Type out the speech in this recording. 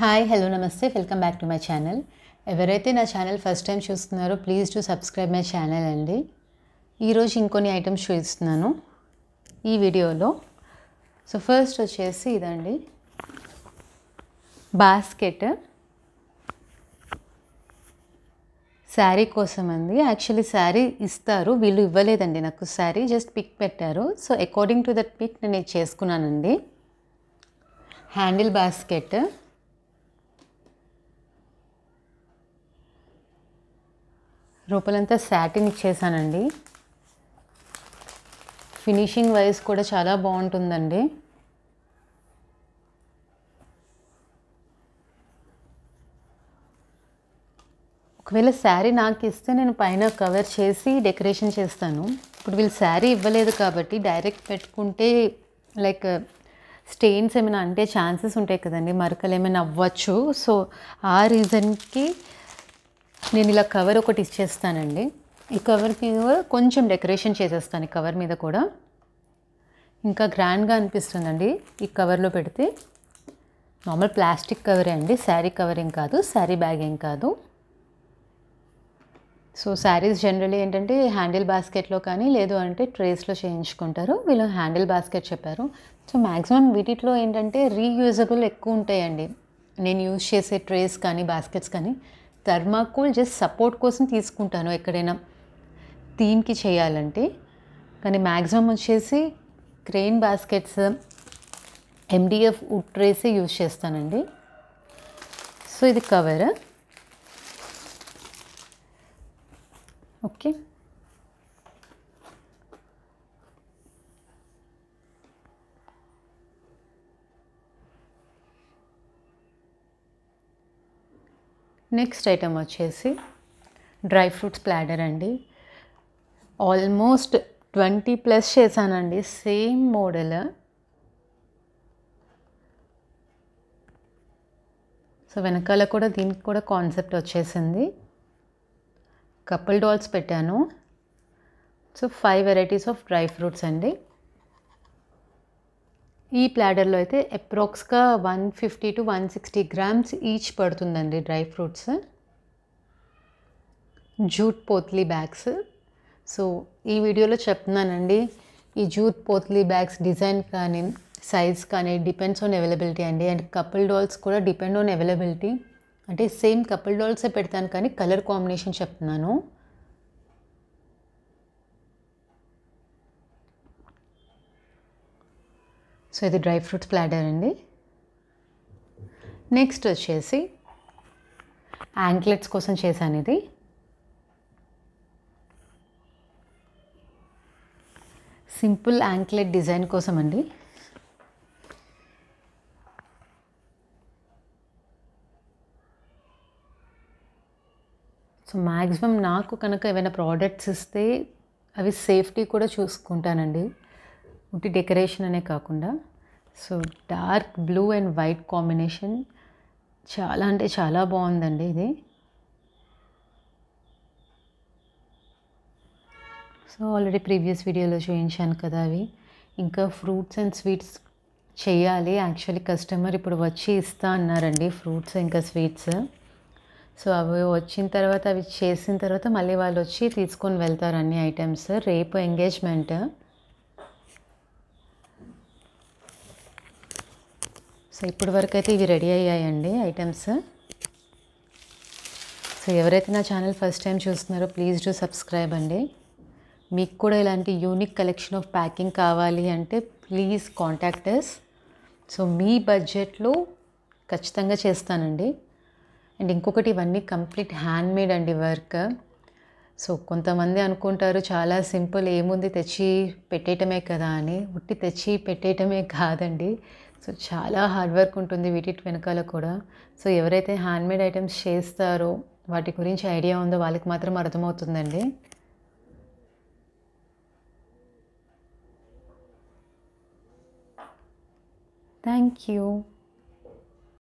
hi hello నమస్తే welcome back to my channel ఎవరైతే నా ఛానల్ ఫస్ట్ టైం చూస్తున్నారో please to subscribe my channel అండి ఈరోజు ఇంకొన్ని ఐటమ్స్ చూపిస్తున్నాను ఈ వీడియోలో సో ఫస్ట్ వచ్చేసి ఇదండి బాస్కెట్ శారీ కోసం అండి యాక్చువల్లీ శారీ ఇస్తారు వీళ్ళు ఇవ్వలేదండి నాకు శారీ జస్ట్ పిక్ పెట్టారు so according to that pic నేను చేసుకున్నానండి హ్యాండిల్ బాస్కెట్ రూపాయలంతా శాటిన్ ఇచ్చేసానండి ఫినిషింగ్ వైజ్ కూడా చాలా బాగుంటుందండి ఒకవేళ శారీ నాకు ఇస్తే నేను పైన కవర్ చేసి డెకరేషన్ చేస్తాను ఇప్పుడు వీళ్ళు శారీ ఇవ్వలేదు కాబట్టి డైరెక్ట్ పెట్టుకుంటే లైక్ స్టెయిన్స్ ఏమైనా అంటే ఛాన్సెస్ ఉంటాయి కదండి మరకలు ఏమైనా అవ్వచ్చు సో ఆ రీజన్కి నేను ఇలా కవర్ ఒకటి ఇచ్చేస్తానండి ఈ కవర్ మీద కొంచెం డెకరేషన్ చేసేస్తాను ఈ కవర్ మీద కూడా ఇంకా గ్రాండ్గా అనిపిస్తుందండి ఈ కవర్లో పెడితే నార్మల్ ప్లాస్టిక్ కవరే అండి శారీ కవర్ ఏం కాదు శారీ బ్యాగ్ ఏం కాదు సో శారీస్ జనరల్లీ ఏంటంటే హ్యాండిల్ బాస్కెట్లో కానీ లేదు అంటే ట్రేస్లో చేయించుకుంటారు వీళ్ళు హ్యాండిల్ బాస్కెట్ చెప్పారు సో మ్యాక్సిమం వీటిలో ఏంటంటే రీయూజబుల్ ఎక్కువ ఉంటాయండి నేను యూజ్ చేసే ట్రేస్ కానీ బాస్కెట్స్ కానీ థర్మాకోల్ జస్ట్ సపోర్ట్ కోసం తీసుకుంటాను ఎక్కడైనా థీమ్కి చేయాలంటే కానీ మ్యాక్సిమం వచ్చేసి క్రెయిన్ బాస్కెట్స్ ఎండిఎఫ్ వుడ్ ట్రేసే యూజ్ చేస్తానండి సో ఇది కవర్ ఓకే నెక్స్ట్ ఐటెం వచ్చేసి డ్రై ఫ్రూట్స్ ప్లాడర్ అండి ఆల్మోస్ట్ ట్వంటీ ప్లస్ చేశానండి సేమ్ మోడల్ సో వెనకాల కూడా దీనికి కూడా కాన్సెప్ట్ వచ్చేసింది కపుల్ డాల్స్ పెట్టాను so five varieties of dry fruits అండి ఈ ప్లాడర్లో అయితే అప్రాక్స్గా one fifty to one sixty grams each పడుతుందండి dry fruits jute potli bags so ఈ వీడియోలో చెప్తున్నానండి ఈ జూట్ పోత్లీ బ్యాగ్స్ డిజైన్ కానీ సైజ్ కానీ డిపెండ్స్ ఆన్ అవైలబిలిటీ అండి అండ్ కపుల్ డాల్స్ కూడా డిపెండ్ ఆన్ అవైలబిలిటీ అంటే సేమ్ కపుల్ డాల్సే పెడతాను కానీ కలర్ కాంబినేషన్ చెప్తున్నాను సో ఇది డ్రై ఫ్రూట్స్ ప్లాటర్ అండి నెక్స్ట్ వచ్చేసి యాంక్లెట్స్ కోసం చేశాను ఇది సింపుల్ యాంక్లెట్ డిజైన్ కోసం అండి సో మ్యాక్సిమం నాకు కనుక ఏమైనా ప్రోడక్ట్స్ ఇస్తే అవి సేఫ్టీ కూడా చూసుకుంటానండి ఉట్టి డెకరేషన్ అనే కాకుండా so dark blue and white combination చాలా అంటే చాలా బాగుందండి ఇది సో ఆల్రెడీ ప్రీవియస్ వీడియోలో చూపించాను కదా అవి ఇంకా ఫ్రూట్స్ అండ్ స్వీట్స్ చేయాలి యాక్చువల్లీ కస్టమర్ ఇప్పుడు వచ్చి ఇస్తా అన్నారండి ఫ్రూట్స్ ఇంకా స్వీట్స్ సో అవి వచ్చిన తర్వాత అవి చేసిన తర్వాత మళ్ళీ వాళ్ళు వచ్చి తీసుకొని వెళ్తారు అన్ని ఐటమ్స్ రేపు ఎంగేజ్మెంట్ సో ఇప్పటి వరకు అయితే ఇవి రెడీ అయ్యాయండి ఐటమ్స్ సో ఎవరైతే నా ఛానల్ ఫస్ట్ టైం చూస్తున్నారో ప్లీజ్ డూ సబ్స్క్రైబ్ అండి మీకు కూడా ఇలాంటి యూనిక్ కలెక్షన్ ఆఫ్ ప్యాకింగ్ కావాలి అంటే ప్లీజ్ కాంటాక్ట్ సో మీ బడ్జెట్లో ఖచ్చితంగా చేస్తానండి అండ్ ఇంకొకటి ఇవన్నీ కంప్లీట్ హ్యాండ్మేడ్ అండి వర్క్ సో కొంతమంది అనుకుంటారు చాలా సింపుల్ ఏముంది తెచ్చి పెట్టేయటమే కదా అని ఉట్టి తెచ్చి పెట్టేయటమే కాదండి సో చాలా హార్డ్ వర్క్ ఉంటుంది వీటి వెనకాల కూడా సో ఎవరైతే హ్యాండ్మేడ్ ఐటమ్స్ చేస్తారో వాటి గురించి ఐడియా ఉందో వాళ్ళకి మాత్రం అర్థమవుతుందండి థ్యాంక్ యూ